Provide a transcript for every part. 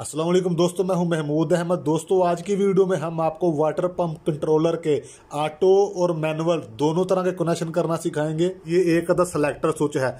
असलम दोस्तों मैं हूं महमूद अहमद दोस्तों आज की वीडियो में हम आपको वाटर पंप कंट्रोलर के ऑटो और मैनुअल दोनों तरह के कनेक्शन करना सिखाएंगे ये एक अदर सेलेक्टर स्विच है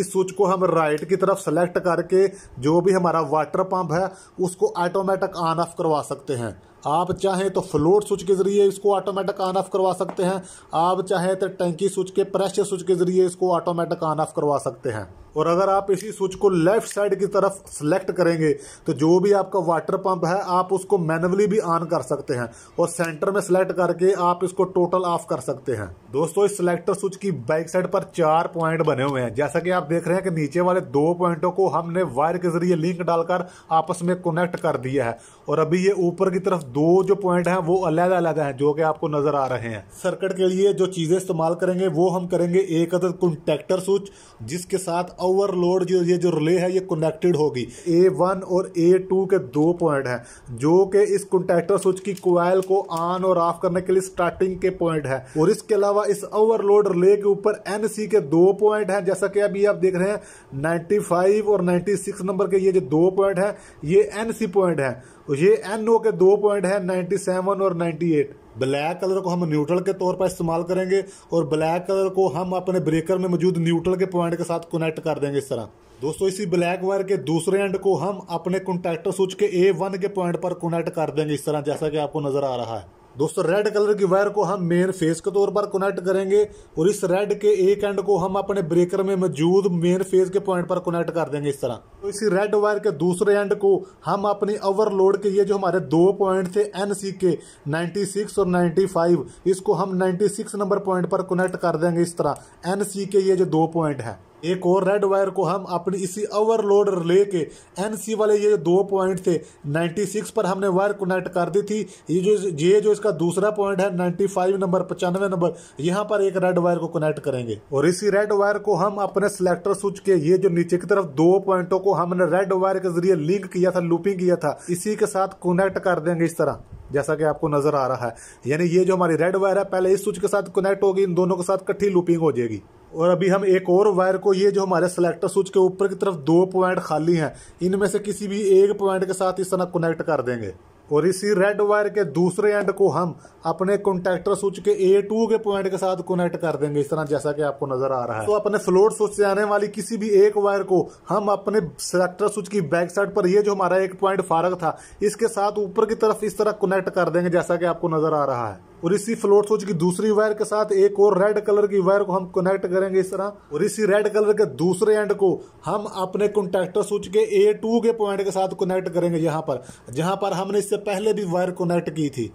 इस स्विच को हम राइट की तरफ सेलेक्ट करके जो भी हमारा वाटर पंप है उसको ऑटोमेटिक ऑन ऑफ करवा सकते हैं आप चाहें तो फ्लोट स्विच के ज़रिए इसको ऑटोमेटिक ऑन ऑफ करवा सकते हैं आप चाहें तो टंकी स्विच के प्रेशर स्विच के ज़रिए इसको ऑटोमेटिक ऑन ऑफ करवा सकते हैं और अगर आप इसी स्विच को लेफ्ट साइड की तरफ सेलेक्ट करेंगे तो जो भी आपका वाटर पंप है आप उसको मैनुअली भी ऑन कर सकते हैं और सेंटर में सेलेक्ट करके आप इसको टोटल ऑफ कर सकते हैं दोस्तों इस सिलेक्टर स्विच की बैक साइड पर चार पॉइंट बने हुए हैं जैसा कि आप देख रहे हैं कि नीचे वाले दो पॉइंटों को हमने वायर के जरिए लिंक डालकर आपस में कनेक्ट कर दिया है और अभी ये ऊपर की तरफ दो जो पॉइंट है वो अलग अलग है जो कि आपको नजर आ रहे हैं सर्किट के लिए जो चीज़ें इस्तेमाल करेंगे वो हम करेंगे एक अदर कॉन्टेक्टर स्विच जिसके साथ ओवरलोड जो ये जो रिले है ये कनेक्टेड होगी ए वन और ए टू के दो पॉइंट हैं जो कि इस कंटेक्टर स्विच की कोयल को ऑन और ऑफ करने के लिए स्टार्टिंग के पॉइंट है और इसके अलावा इस ओवरलोड रिले के ऊपर एन सी के दो पॉइंट हैं जैसा कि अभी आप देख रहे हैं फाइव और सिक्स नंबर के ये जो दो पॉइंट हैं ये एन सी पॉइंट है ये एन ओ के दो पॉइंट हैं सेवन और एट ब्लैक कलर को हम न्यूट्रल के तौर पर इस्तेमाल करेंगे और ब्लैक कलर को हम अपने ब्रेकर में मौजूद न्यूट्रल के पॉइंट के साथ कनेक्ट कर देंगे इस तरह दोस्तों इसी ब्लैक वायर के दूसरे एंड को हम अपने कॉन्टैक्टर स्विच के ए वन के पॉइंट पर कनेक्ट कर देंगे इस तरह जैसा कि आपको नजर आ रहा है दोस्तों रेड कलर की वायर को हम मेन फेस के तौर पर कनेक्ट करेंगे और इस रेड के एक एंड को हम अपने ब्रेकर में मौजूद मेन फेस के पॉइंट पर कनेक्ट कर देंगे इस तरह तो इसी रेड वायर के दूसरे एंड को हम अपनी ओवरलोड के ये जो हमारे दो पॉइंट थे एन सी के नाइन्टी सिक्स और नाइन्टी फाइव इसको हम नाइन्टी सिक्स नंबर पॉइंट पर कनेक्ट कर देंगे इस तरह एन सी के ये जो दो पॉइंट है एक और रेड वायर को हम अपनी इसी ओवरलोड ले के एनसी वाले ये दो पॉइंट थे 96 पर हमने वायर कनेक्ट कर दी थी ये जो ये जो इसका दूसरा पॉइंट है 95 नंबर पचानवे नंबर यहाँ पर एक रेड वायर को कनेक्ट करेंगे और इसी रेड वायर को हम अपने सिलेक्टर स्विच के ये जो नीचे की तरफ दो पॉइंटों को हमने रेड वायर के जरिए लिंक किया था लूपिंग किया था इसी के साथ कनेक्ट कर देंगे इस तरह जैसा कि आपको नजर आ रहा है यानी ये जो हमारी रेड वायर है पहले इस स्विच के साथ कनेक्ट होगी इन दोनों के साथ कट्ठी लूपिंग हो जाएगी और अभी हम एक और वायर को ये जो हमारे सेलेक्टर स्विच के ऊपर की तरफ दो पॉइंट खाली हैं इनमें से किसी भी एक पॉइंट के साथ इस तरह कनेक्ट कर देंगे और इसी रेड वायर के दूसरे एंड को हम अपने कॉन्टैक्टर स्विच के ए टू के पॉइंट के साथ कनेक्ट कर देंगे इस तरह जैसा कि आपको नजर आ रहा है तो अपने फ्लोर स्विच से आने वाली किसी भी एक वायर को हम अपने सिलेक्टर स्विच की बैक साइड पर ये जो हमारा एक पॉइंट फारक था इसके साथ ऊपर की तरफ इस तरह कनेक्ट कर देंगे जैसा कि आपको नजर आ रहा है और इसी फ्लोट स्विच की दूसरी वायर के साथ एक और रेड कलर की वायर को हम कनेक्ट करेंगे इस तरह और इसी रेड कलर के दूसरे एंड को हम अपने कॉन्टेक्टर स्विच के ए टू के पॉइंट के साथ कनेक्ट करेंगे यहाँ पर जहाँ पर हमने इससे पहले भी वायर कनेक्ट की थी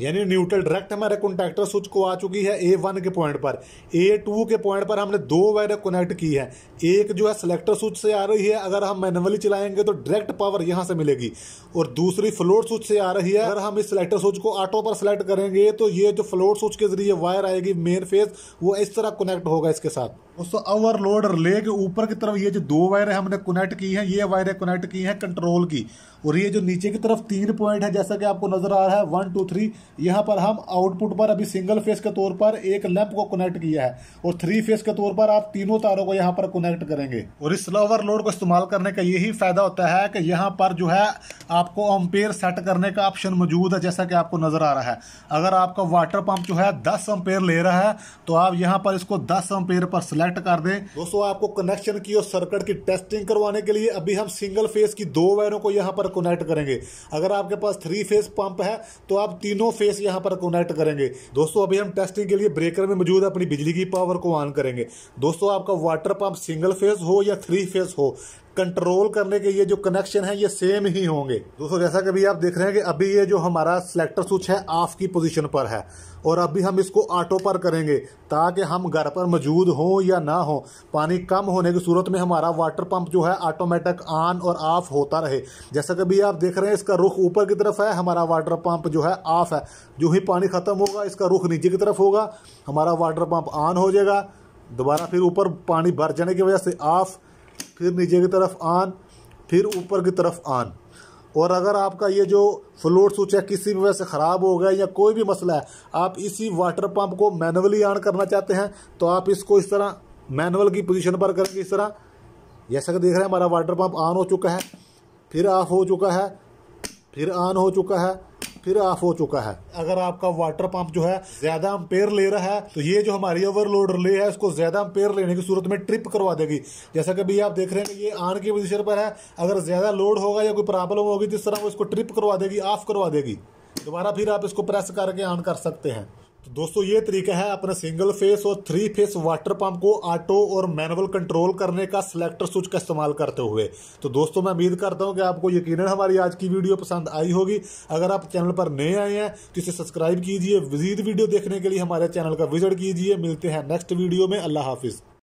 यानी न्यूट्रल डायरेक्ट हमारे कॉन्टेक्टर स्विच को आ चुकी है ए वन के पॉइंट पर ए टू के पॉइंट पर हमने दो वायर कनेक्ट की है एक जो है सिलेक्टर स्विच से आ रही है अगर हम मैनुअली चलाएंगे तो डायरेक्ट पावर यहाँ से मिलेगी और दूसरी फ्लोर स्विच से आ रही है अगर हम इस सिलेक्टर स्विच को ऑटो पर सिलेक्ट करेंगे तो ये जो फ्लोर स्विच के जरिए वायर आएगी मेन फेज वो इस तरह कनेक्ट होगा इसके साथ दोस्तों ओवरलोड रिले के ऊपर की तरफ ये जो दो वायरें हमने कनेक्ट की हैं ये वायरें कनेक्ट की हैं कंट्रोल की और ये जो नीचे की तरफ तीन पॉइंट है जैसा कि आपको नजर आ रहा है वन टू थ्री यहाँ पर हम आउटपुट पर अभी सिंगल फेस के तौर पर एक लैंप को कनेक्ट किया है और थ्री फेस के तौर पर आप तीनों तारों को यहाँ पर कनेक्ट करेंगे और इस लोअर लोड को इस्तेमाल करने का यही फायदा होता है कि यहाँ पर जो है आपको अम्पेयर सेट करने का ऑप्शन मौजूद है जैसा कि आपको नजर आ रहा है अगर आपका वाटर पंप जो है दस अम्पेयर ले रहा है तो आप यहाँ पर इसको दस अम्पेयर पर सिलेक्ट कर दें दोस्तों आपको कनेक्शन की और सर्कट की टेस्टिंग करवाने के लिए अभी हम सिंगल फेस की दो वायरों को यहाँ पर कनेक्ट करेंगे अगर आपके पास थ्री फेस पंप है तो आप तीनों फेस यहाँ पर कनेक्ट करेंगे दोस्तों अभी हम टेस्टिंग के लिए ब्रेकर में मौजूद अपनी बिजली की पावर को ऑन करेंगे दोस्तों आपका वाटर पंप सिंगल फेज हो या थ्री फेज हो कंट्रोल करने के ये जो कनेक्शन है ये सेम ही होंगे दोस्तों जैसा कि आप देख रहे हैं कि अभी ये जो हमारा सिलेक्टर स्विच है ऑफ की पोजीशन पर है और अभी हम इसको ऑटो पर करेंगे ताकि हम घर पर मौजूद हों या ना हो पानी कम होने की सूरत में हमारा वाटर पंप जो है ऑटोमेटिक ऑन और ऑफ होता रहे जैसा कि अभी आप देख रहे हैं इसका रुख ऊपर की तरफ है हमारा वाटर पंप जो है ऑफ है जो ही पानी ख़त्म होगा इसका रुख नीचे की तरफ होगा हमारा वाटर पंप ऑन हो जाएगा दोबारा फिर ऊपर पानी भर जाने की वजह से ऑफ फिर नीचे की तरफ आन फिर ऊपर की तरफ आन और अगर आपका ये जो फ्लोट स्विच है किसी भी वजह से ख़राब हो गया या कोई भी मसला है आप इसी वाटर पंप को मैनुअली ऑन करना चाहते हैं तो आप इसको इस तरह मैनुअल की पोजीशन पर करेंगे इस तरह जैसा कि देख रहे हैं हमारा वाटर पंप ऑन हो चुका है फिर ऑफ हो चुका है फिर ऑन हो चुका है फिर ऑफ हो चुका है अगर आपका वाटर पंप जो है ज्यादा अम्पेयर ले रहा है तो ये जो हमारी ओवरलोड रिले है उसको ज्यादा अम्पेयर लेने की सूरत में ट्रिप करवा देगी जैसा कि भैया आप देख रहे हैं कि ये आन की पोजिशन पर है अगर ज्यादा लोड होगा या कोई प्रॉब्लम होगी जिस तरह वो इसको ट्रिप करवा देगी ऑफ करवा देगी दोबारा फिर आप इसको प्रेस करके ऑन कर सकते हैं तो दोस्तों ये तरीका है अपने सिंगल फेस और थ्री फेस वाटर पंप को ऑटो और मैनुअल कंट्रोल करने का सिलेक्टर स्विच का इस्तेमाल करते हुए तो दोस्तों मैं उम्मीद करता हूँ कि आपको यकीन हमारी आज की वीडियो पसंद आई होगी अगर आप चैनल पर नए आए हैं तो इसे सब्सक्राइब कीजिए मजीद वीडियो देखने के लिए हमारे चैनल का विजिट कीजिए मिलते हैं नेक्स्ट वीडियो में अल्लाह हाफिज़